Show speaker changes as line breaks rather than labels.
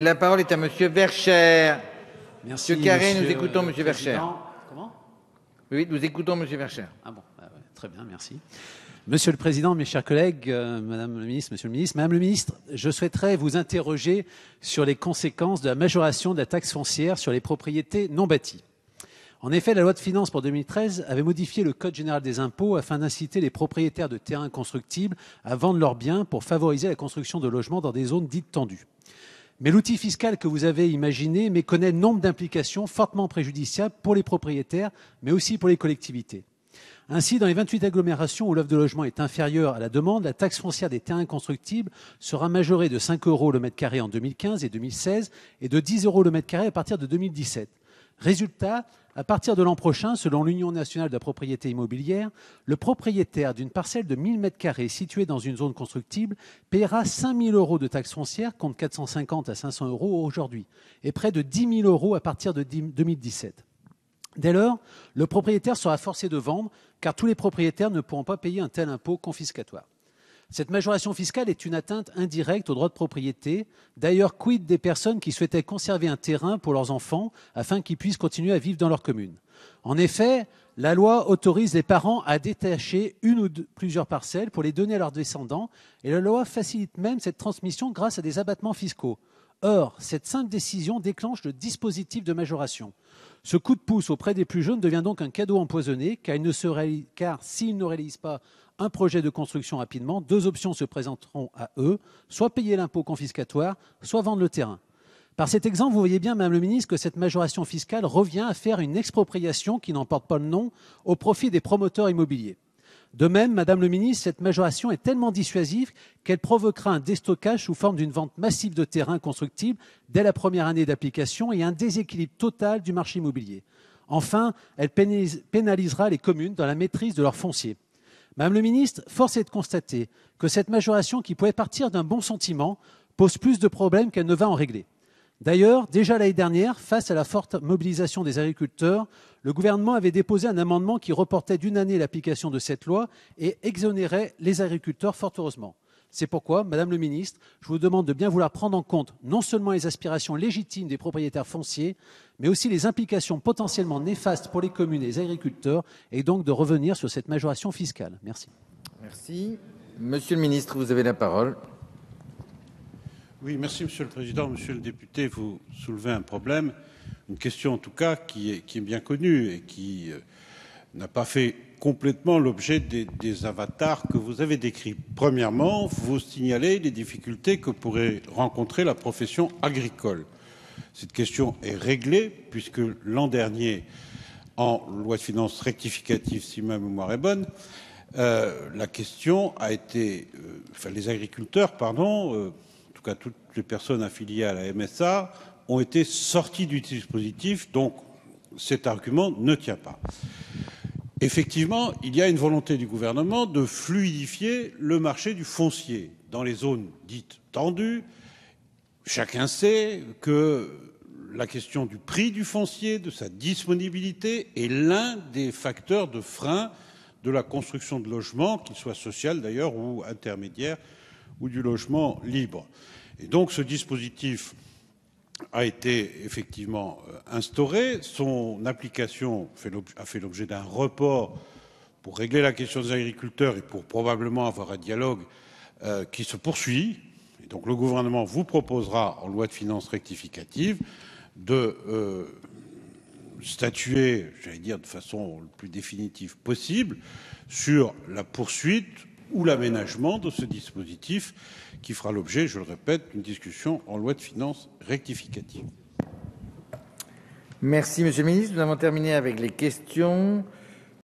La parole est à Monsieur Vercher. Merci. Monsieur Carré, nous écoutons euh, Monsieur Vercher. Comment Oui, nous écoutons Monsieur Vercher. Ah bon, très bien, merci. Monsieur le Président, mes chers collègues, euh, Madame le Ministre, Monsieur le Ministre, Madame le Ministre, je souhaiterais vous interroger sur les conséquences de la majoration de la taxe foncière sur les propriétés non bâties. En effet, la loi de finances pour 2013 avait modifié le Code général des impôts afin d'inciter les propriétaires de terrains constructibles à vendre leurs biens pour favoriser la construction de logements dans des zones dites tendues. Mais l'outil fiscal que vous avez imaginé méconnaît nombre d'implications fortement préjudiciables pour les propriétaires, mais aussi pour les collectivités. Ainsi, dans les 28 agglomérations où l'offre de logement est inférieure à la demande, la taxe foncière des terrains constructibles sera majorée de 5 euros le mètre carré en 2015 et 2016 et de 10 euros le mètre carré à partir de 2017. Résultat, à partir de l'an prochain, selon l'Union nationale de la propriété immobilière, le propriétaire d'une parcelle de 1000 m2 située dans une zone constructible paiera 5000 euros de taxes foncières contre 450 à 500 euros aujourd'hui et près de 10 000 euros à partir de 2017. Dès lors, le propriétaire sera forcé de vendre car tous les propriétaires ne pourront pas payer un tel impôt confiscatoire. Cette majoration fiscale est une atteinte indirecte aux droits de propriété. D'ailleurs, quid des personnes qui souhaitaient conserver un terrain pour leurs enfants afin qu'ils puissent continuer à vivre dans leur commune En effet, la loi autorise les parents à détacher une ou plusieurs parcelles pour les donner à leurs descendants et la loi facilite même cette transmission grâce à des abattements fiscaux. Or, cette simple décision déclenche le dispositif de majoration. Ce coup de pouce auprès des plus jeunes devient donc un cadeau empoisonné, car, s'ils ne réalisent pas un projet de construction rapidement, deux options se présenteront à eux, soit payer l'impôt confiscatoire, soit vendre le terrain. Par cet exemple, vous voyez bien, Madame le Ministre, que cette majoration fiscale revient à faire une expropriation qui n'emporte pas le nom au profit des promoteurs immobiliers. De même, Madame le Ministre, cette majoration est tellement dissuasive qu'elle provoquera un déstockage sous forme d'une vente massive de terrains constructibles dès la première année d'application et un déséquilibre total du marché immobilier. Enfin, elle pénalisera les communes dans la maîtrise de leurs fonciers. Madame le ministre, force est de constater que cette majoration qui pouvait partir d'un bon sentiment pose plus de problèmes qu'elle ne va en régler. D'ailleurs, déjà l'année dernière, face à la forte mobilisation des agriculteurs, le Gouvernement avait déposé un amendement qui reportait d'une année l'application de cette loi et exonérait les agriculteurs, fort heureusement. C'est pourquoi, madame la ministre, je vous demande de bien vouloir prendre en compte non seulement les aspirations légitimes des propriétaires fonciers, mais aussi les implications potentiellement néfastes pour les communes et les agriculteurs, et donc de revenir sur cette majoration fiscale. Merci.
Merci. Monsieur le ministre, vous avez la parole. Oui, merci Monsieur le Président. Monsieur le député, vous soulevez un problème, une question en tout cas qui est, bien connue et qui euh, n'a pas fait complètement l'objet des, avatars que vous avez décrits. Premièrement, vous signalez les difficultés que pourrait rencontrer la profession agricole. Cette question est réglée puisque l'an dernier, en loi de finances rectificative, si ma mémoire est bonne, euh, la question a été, euh, enfin les agriculteurs, pardon, à toutes les personnes affiliées à la MSA, ont été sorties du dispositif. Donc cet argument ne tient pas. Effectivement, il y a une volonté du gouvernement de fluidifier le marché du foncier dans les zones dites tendues. Chacun sait que la question du prix du foncier, de sa disponibilité, est l'un des facteurs de frein de la construction de logements, qu'ils soient social d'ailleurs ou intermédiaires ou du logement libre. Et donc ce dispositif a été effectivement euh, instauré. Son application a fait l'objet d'un report pour régler la question des agriculteurs et pour probablement avoir un dialogue euh, qui se poursuit. Et donc le gouvernement vous proposera en loi de finances rectificative de euh, statuer, j'allais dire de façon le plus définitive possible, sur la poursuite ou l'aménagement de ce dispositif qui fera l'objet, je le répète, d'une discussion en loi de finances
rectificative. Merci, monsieur le ministre. Nous avons terminé avec les questions.